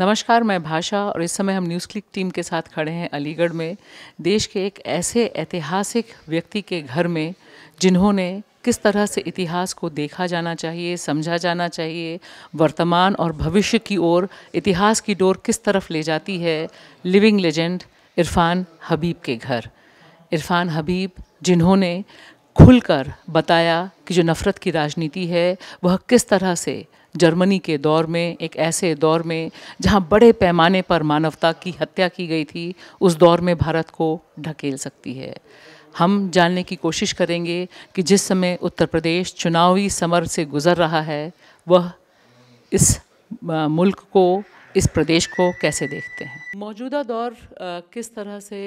नमस्कार मैं भाषा और इस समय हम न्यूज़ क्लिक टीम के साथ खड़े हैं अलीगढ़ में देश के एक ऐसे ऐतिहासिक व्यक्ति के घर में जिन्होंने किस तरह से इतिहास को देखा जाना चाहिए समझा जाना चाहिए वर्तमान और भविष्य की ओर इतिहास की डोर किस तरफ ले जाती है लिविंग लेजेंड इरफान हबीब के घर इरफान हबीब जिन्होंने खुलकर बताया कि जो नफ़रत की राजनीति है वह किस तरह से जर्मनी के दौर में एक ऐसे दौर में जहाँ बड़े पैमाने पर मानवता की हत्या की गई थी उस दौर में भारत को ढकेल सकती है हम जानने की कोशिश करेंगे कि जिस समय उत्तर प्रदेश चुनावी समर से गुज़र रहा है वह इस मुल्क को इस प्रदेश को कैसे देखते हैं मौजूदा दौर किस तरह से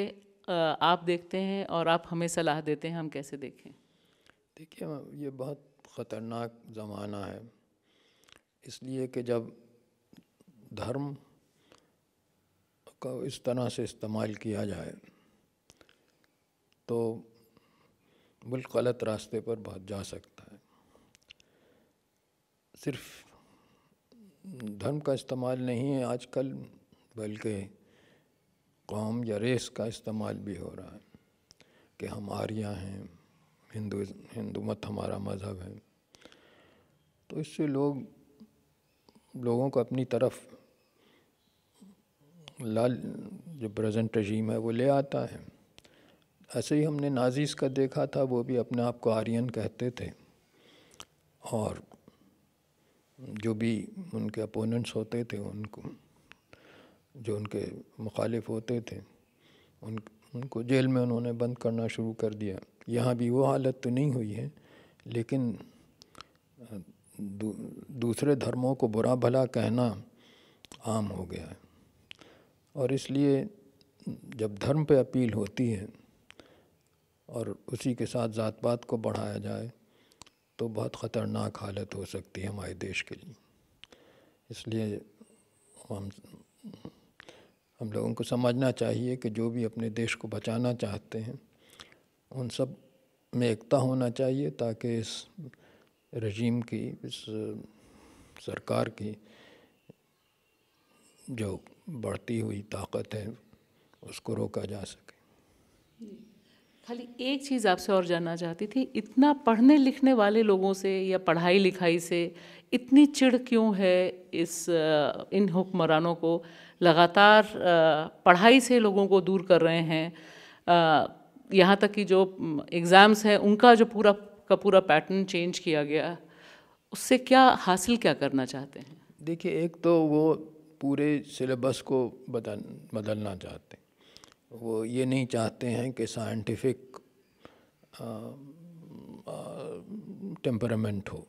आप देखते हैं और आप हमें सलाह देते हैं हम कैसे देखें देखिए ये बहुत ख़तरनाक ज़माना है इसलिए कि जब धर्म का इस तरह से इस्तेमाल किया जाए तो मुल्क गलत रास्ते पर बहुत जा सकता है सिर्फ धर्म का इस्तेमाल नहीं है आजकल बल्कि कौम या रेस का इस्तेमाल भी हो रहा है कि हम आर्या हैं हिंदू हिंदू मत हमारा मज़हब है तो इससे लोग लोगों को अपनी तरफ लाल जो प्रेजेंट रजीम है वो ले आता है ऐसे ही हमने नाजीज़ का देखा था वो भी अपने आप को आर्यन कहते थे और जो भी उनके अपोनेंट्स होते थे उनको जो उनके मुखालिफ होते थे उन उनको जेल में उन्होंने बंद करना शुरू कर दिया यहाँ भी वो हालत तो नहीं हुई है लेकिन दूसरे धर्मों को बुरा भला कहना आम हो गया है और इसलिए जब धर्म पे अपील होती है और उसी के साथ जात पात को बढ़ाया जाए तो बहुत ख़तरनाक हालत हो सकती है हमारे देश के लिए इसलिए हम हम लोगों को समझना चाहिए कि जो भी अपने देश को बचाना चाहते हैं उन सब में एकता होना चाहिए ताकि इस रजीम की इस सरकार की जो बढ़ती हुई ताकत है उसको रोका जा सके खाली एक चीज़ आपसे और जानना चाहती थी इतना पढ़ने लिखने वाले लोगों से या पढ़ाई लिखाई से इतनी चिड़ क्यों है इस इन हुक्मरानों को लगातार पढ़ाई से लोगों को दूर कर रहे हैं यहाँ तक कि जो एग्ज़ाम्स हैं उनका जो पूरा का पूरा पैटर्न चेंज किया गया उससे क्या हासिल क्या करना चाहते हैं देखिए एक तो वो पूरे सिलेबस को बदल बदलना चाहते हैं वो ये नहीं चाहते हैं कि साइंटिफिक टेम्परामेंट हो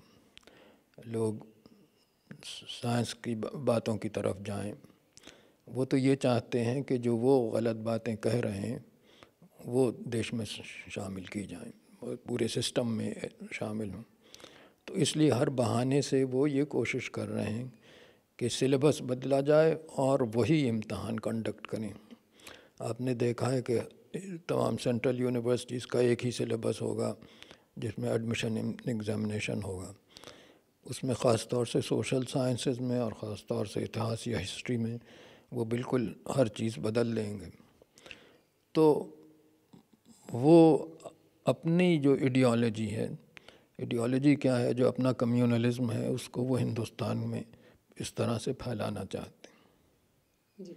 लोग साइंस की बातों की तरफ जाएं वो तो ये चाहते हैं कि जो वो गलत बातें कह रहे हैं वो देश में शामिल की जाएं पूरे सिस्टम में शामिल हूँ तो इसलिए हर बहाने से वो ये कोशिश कर रहे हैं कि सिलेबस बदला जाए और वही इम्तहान कंडक्ट करें आपने देखा है कि तमाम सेंट्रल यूनिवर्सिटीज़ का एक ही सिलेबस होगा जिसमें एडमिशन एग्ज़ामिनेशन होगा उसमें ख़ास तौर से सोशल साइंसेज में और ख़ास तौर से इतिहास या हिस्ट्री में वो बिल्कुल हर चीज़ बदल लेंगे तो वो अपनी जो आइडियोलॉजी है आइडियोलॉजी क्या है जो अपना कम्युनलिज्म है उसको वो हिंदुस्तान में इस तरह से फैलाना चाहते हैं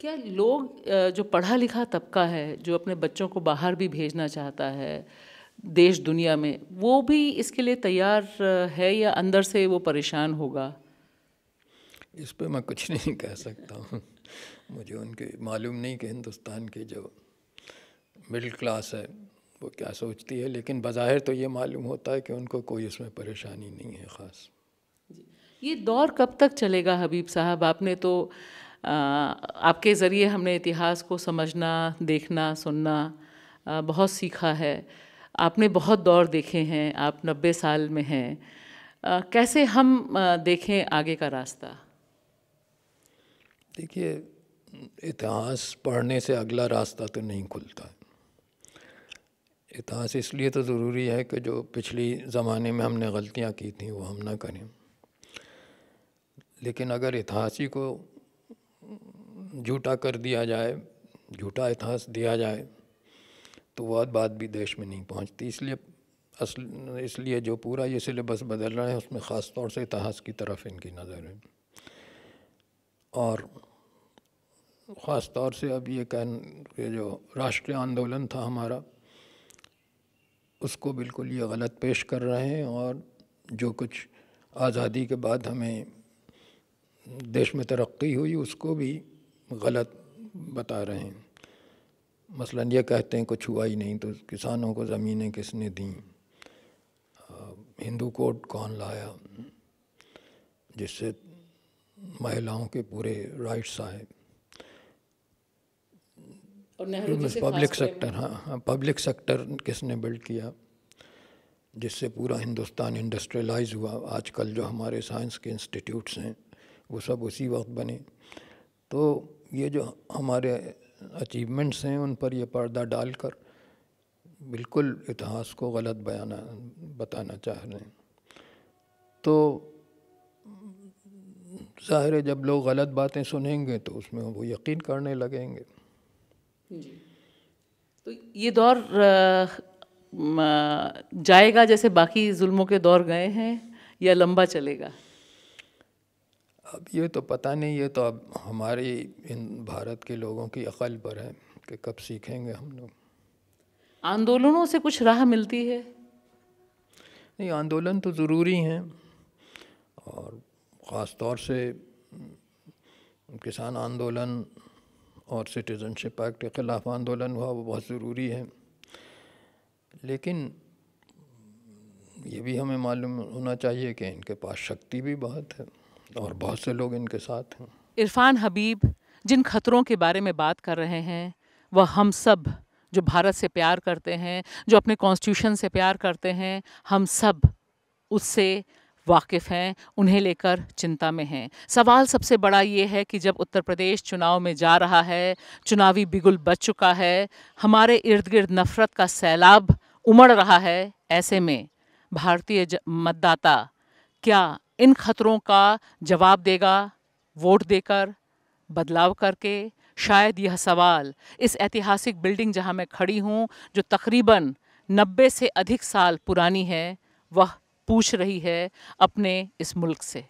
क्या लोग जो पढ़ा लिखा तबका है जो अपने बच्चों को बाहर भी भेजना चाहता है देश दुनिया में वो भी इसके लिए तैयार है या अंदर से वो परेशान होगा इस पर मैं कुछ नहीं कह सकता हूँ मुझे उनके मालूम नहीं कि हिंदुस्तान के जो मिडिल क्लास है वो क्या सोचती है लेकिन बाहर तो ये मालूम होता है कि उनको कोई उसमें परेशानी नहीं है ख़ास ये दौर कब तक चलेगा हबीब साहब आपने तो आ, आपके ज़रिए हमने इतिहास को समझना देखना सुनना आ, बहुत सीखा है आपने बहुत दौर देखे हैं आप नब्बे साल में हैं कैसे हम आ, देखें आगे का रास्ता देखिए इतिहास पढ़ने से अगला रास्ता तो नहीं खुलता है इतिहास इसलिए तो ज़रूरी है कि जो पिछली ज़माने में हमने गलतियाँ की थी वो हम ना करें लेकिन अगर इतिहासी को झूठा कर दिया जाए झूठा इतिहास दिया जाए तो वह बात भी देश में नहीं पहुंचती इसलिए असल इसलिए जो पूरा ये सिलेबस बदल रहा है उसमें ख़ास तौर से इतिहास की तरफ इनकी नज़र है और ख़ास तौर से अब ये कह जो राष्ट्रीय आंदोलन था हमारा उसको बिल्कुल ये गलत पेश कर रहे हैं और जो कुछ आज़ादी के बाद हमें देश में तरक्की हुई उसको भी गलत बता रहे हैं मसलन ये कहते हैं कुछ हुआ ही नहीं तो किसानों को ज़मीनें किसने दी हिंदू कोड कौन लाया जिससे महिलाओं के पूरे राइट्स आए और नेहरू जी से पब्लिक सेक्टर हाँ हाँ पब्लिक सेक्टर किसने बिल्ड किया जिससे पूरा हिंदुस्तान इंडस्ट्रियलाइज हुआ आजकल जो हमारे साइंस के इंस्टीट्यूट्स हैं वो सब उसी वक्त बने तो ये जो हमारे अचीवमेंट्स हैं उन पर ये पर्दा डालकर बिल्कुल इतिहास को गलत बयाना बताना चाह रहे हैं तो ज़ाहिर है जब लोग गलत बातें सुनेंगे तो उसमें वो यकीन करने लगेंगे तो ये दौर जाएगा जैसे बाकी जुल्मों के दौर गए हैं या लंबा चलेगा अब ये तो पता नहीं ये तो अब हमारे इन भारत के लोगों की अकल पर है कि कब सीखेंगे हम लोग आंदोलनों से कुछ राह मिलती है नहीं आंदोलन तो ज़रूरी हैं और ख़ास तौर से किसान आंदोलन और सिटीज़नशिप एक्ट के ख़िलाफ़ आंदोलन हुआ वो बहुत ज़रूरी है लेकिन ये भी हमें मालूम होना चाहिए कि इनके पास शक्ति भी बहुत है और बहुत से लोग इनके साथ हैं इरफान हबीब जिन खतरों के बारे में बात कर रहे हैं वह हम सब जो भारत से प्यार करते हैं जो अपने कॉन्स्टिट्यूशन से प्यार करते हैं हम सब उससे वाकिफ़ हैं उन्हें लेकर चिंता में हैं सवाल सबसे बड़ा ये है कि जब उत्तर प्रदेश चुनाव में जा रहा है चुनावी बिगुल बच चुका है हमारे इर्द गिर्द नफ़रत का सैलाब उमड़ रहा है ऐसे में भारतीय मतदाता क्या इन खतरों का जवाब देगा वोट देकर बदलाव करके शायद यह सवाल इस ऐतिहासिक बिल्डिंग जहां मैं खड़ी हूं जो तकरीबन 90 से अधिक साल पुरानी है वह पूछ रही है अपने इस मुल्क से